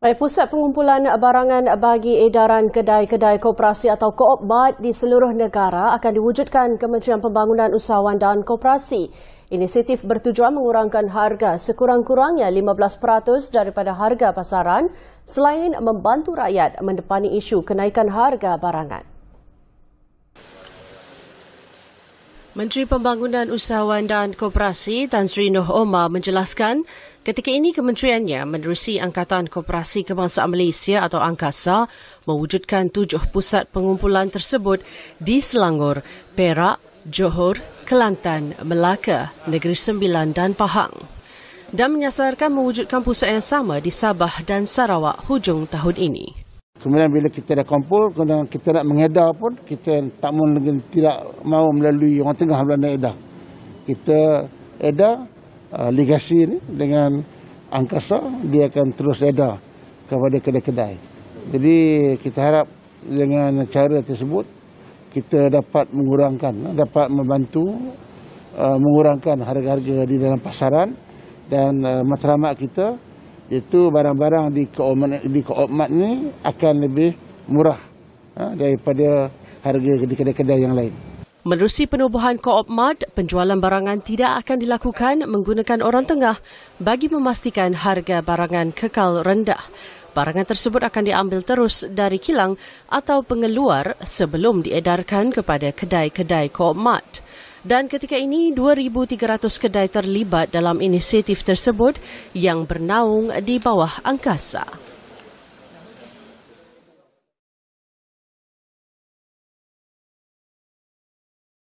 Baik, pusat pengumpulan barangan bagi edaran kedai-kedai kooperasi atau koopbat di seluruh negara akan diwujudkan Kementerian Pembangunan Usahawan dan Kooperasi. Inisiatif bertujuan mengurangkan harga sekurang-kurangnya 15% daripada harga pasaran selain membantu rakyat mendepani isu kenaikan harga barangan. Menteri Pembangunan Usahawan dan Koperasi Tan Sri Noh Omar menjelaskan ketika ini kementeriannya menerusi Angkatan Koperasi Kebangsaan Malaysia atau Angkasa mewujudkan tujuh pusat pengumpulan tersebut di Selangor, Perak, Johor, Kelantan, Melaka, Negeri Sembilan dan Pahang dan menyasarkan mewujudkan pusat yang sama di Sabah dan Sarawak hujung tahun ini. Kemudian bila kita dah kumpul, kemudian kita nak mengedar pun, kita tak mungkin tidak mahu melalui orang tengah melalui edar. Kita edar uh, ligasi ini dengan angkasa, dia akan terus edar kepada kedai-kedai. Jadi kita harap dengan cara tersebut, kita dapat mengurangkan, dapat membantu uh, mengurangkan harga-harga di dalam pasaran dan uh, matlamat kita, itu barang-barang di Koopmat ni akan lebih murah ha, daripada harga di kedai-kedai yang lain. Menerusi penubuhan Koopmat, penjualan barangan tidak akan dilakukan menggunakan orang tengah bagi memastikan harga barangan kekal rendah. Barangan tersebut akan diambil terus dari kilang atau pengeluar sebelum diedarkan kepada kedai-kedai Koopmat. -kedai dan ketika ini 2300 kedai terlibat dalam inisiatif tersebut yang bernaung di bawah angkasa.